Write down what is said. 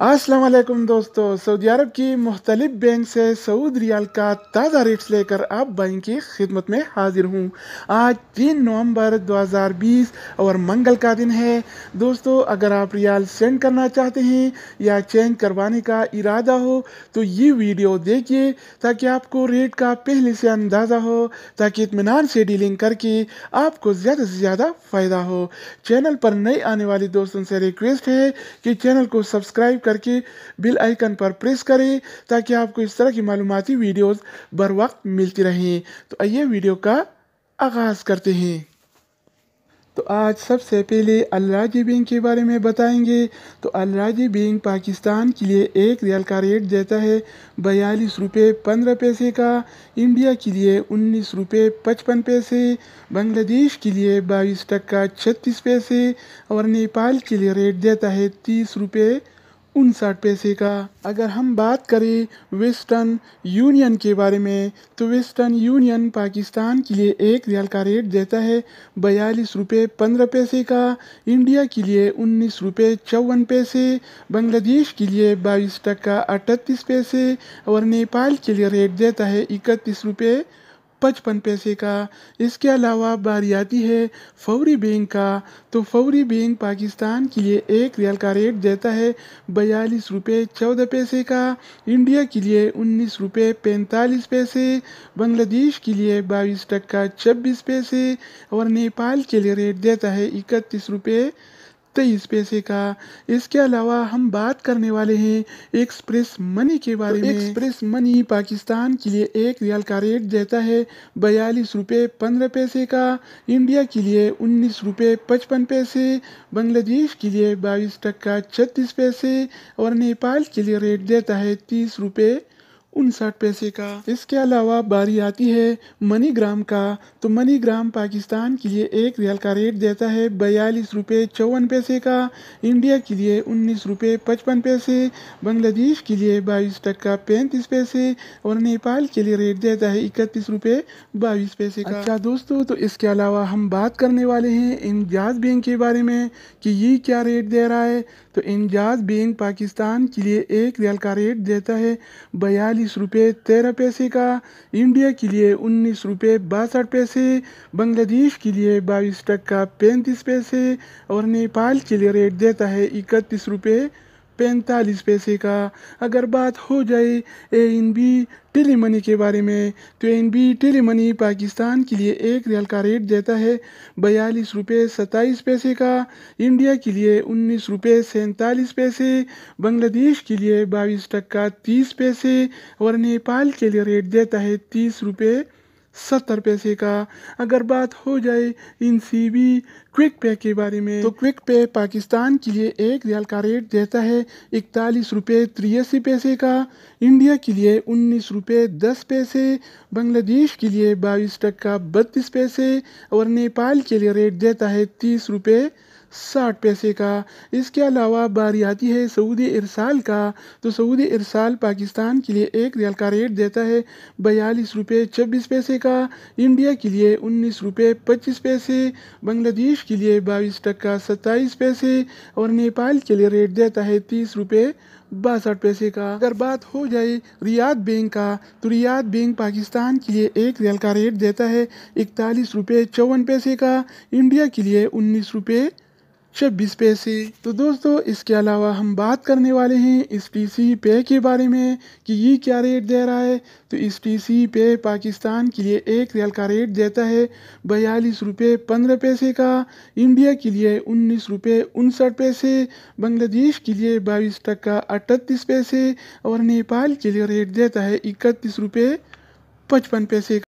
वालेकुम दोस्तों सऊदी अरब की मुख्तलिफ बैंक से सऊद रियाल का ताज़ा रेट्स लेकर आप बैंक की खिदमत में हाजिर हूँ आज तीन नवंबर 2020 और मंगल का दिन है दोस्तों अगर आप रियाल सेंड करना चाहते हैं या चेंज करवाने का इरादा हो तो ये वीडियो देखिए ताकि आपको रेट का पहले से अंदाज़ा हो ताकि इतमान से डीलिंग करके आपको ज़्यादा से ज़्यादा फ़ायदा हो चैनल पर नए आने वाले दोस्तों से रिक्वेस्ट है कि चैनल को सब्सक्राइब करके बिल आइकन पर प्रेस करें ताकि आपको इस तरह की मालूमती वीडियोस बर वक्त मिलती रहें तो आइए वीडियो का आगाज़ करते हैं तो आज सबसे पहले अलराजी बैंक के बारे में बताएंगे तो अलराजी बैंक पाकिस्तान के लिए एक रियल का रेट देता है बयालीस रुपये पंद्रह पैसे का इंडिया के लिए उन्नीस रुपये पचपन पैसे बांग्लादेश के लिए बाईस टक्का छत्तीस पैसे और नेपाल के लिए रेट देता है तीस रुपये उनसठ पैसे का अगर हम बात करें वेस्टर्न यूनियन के बारे में तो वेस्टर्न यूनियन पाकिस्तान के लिए एक रियाल का रेट देता है बयालीस रुपये पंद्रह पैसे का इंडिया के लिए उन्नीस रुपये चौवन पैसे बांग्लादेश के लिए बाईस टका अठतीस पैसे और नेपाल के लिए रेट देता है इकतीस रुपये पचपन पैसे का इसके अलावा बारियाती है फौरी बैंक का तो फौरी बैंक पाकिस्तान के लिए एक रियल का रेट देता है बयालीस रुपये चौदह पैसे का इंडिया के लिए उन्नीस रुपये पैंतालीस पैसे बांग्लादेश के लिए बाईस टक्का छब्बीस पैसे और नेपाल के लिए रेट देता है इकतीस रुपये तेईस पैसे का इसके अलावा हम बात करने वाले हैं एक्सप्रेस मनी के बारे तो में एक्सप्रेस मनी पाकिस्तान के लिए एक रियाल का रेट देता है बयालीस रुपये पंद्रह पैसे का इंडिया के लिए उन्नीस रुपये पचपन पैसे बांग्लादेश के लिए बाईस टक्का छत्तीस पैसे और नेपाल के लिए रेट देता है तीस रुपये उनसठ पैसे का इसके अलावा बारी आती है मनी ग्राम का तो मनी ग्राम पाकिस्तान के लिए एक रियल का रेट देता है बयालीस रुपये चौवन पैसे का इंडिया के लिए उन्नीस रुपये पचपन पैसे बांग्लादेश के लिए बाईस टक्का पैंतीस पैसे और नेपाल के लिए रेट देता है इकतीस रुपये बाईस पैसे का अच्छा दोस्तों तो इसके अलावा हम बात करने वाले हैं इंजाज बैंक के बारे में कि ये क्या रेट दे रहा है तो इंजाज बैंक पाकिस्तान के लिए एक रियल का रेट देता है बयालीस चालीस रुपये तेरह पैसे का इंडिया के लिए उन्नीस रुपये बासठ पैसे बांग्लादेश के लिए बाईस टक्का पैंतीस पैसे और नेपाल के लिए रेट देता है इकतीस रुपये पैंतालीस पैसे का अगर बात हो जाए A N B tele money के बारे में तो N B tele money Pakistan के लिए एक रियाल का रेट देता है बयालीस रुपये सत्ताईस पैसे का इंडिया के लिए उन्नीस रुपये सैंतालीस पैसे बांग्लादेश के लिए बाईस टक्का तीस पैसे और नेपाल के लिए रेट देता है तीस रुपये सत्तर पैसे का अगर बात हो जाए इन सी बी क्विक पे के बारे में तो क्विक पे पाकिस्तान के लिए एक रियाल का रेट देता है इकतालीस रुपये त्रियासी पैसे का इंडिया के लिए उन्नीस रुपये दस पैसे बांग्लादेश के लिए बाईस टक्का बत्तीस पैसे और नेपाल के लिए रेट देता है तीस रुपये साठ पैसे का इसके अलावा बारी आती है सऊदी इरसाल का तो सऊदी इरसाल पाकिस्तान के लिए एक रियाल का रेट देता है बयालीस रुपये छब्बीस पैसे का इंडिया के लिए उन्नीस रुपये पच्चीस पैसे बांग्लादेश के लिए बाईस टक्का सत्ताईस पैसे और नेपाल के लिए रेट देता है तीस रुपये बासठ पैसे का अगर बात हो जाए रियाद बैंक का तो रियाद बैंक पाकिस्तान के लिए एक रियाल का रेट देता है इकतालीस रुपये चौवन पैसे का इंडिया के लिए उन्नीस रुपये छब्बीस पैसे तो दोस्तों इसके अलावा हम बात करने वाले हैं इस टी सी पे के बारे में कि ये क्या रेट दे रहा है तो इस टी सी पे पाकिस्तान के लिए एक रियल का रेट देता है बयालीस रुपये पंद्रह पैसे का इंडिया के लिए उन्नीस रुपये उनसठ पैसे बांग्लादेश के लिए बाईस टक्का अठतीस पैसे और नेपाल के लिए रेट देता है इकतीस रुपये पचपन पैसे का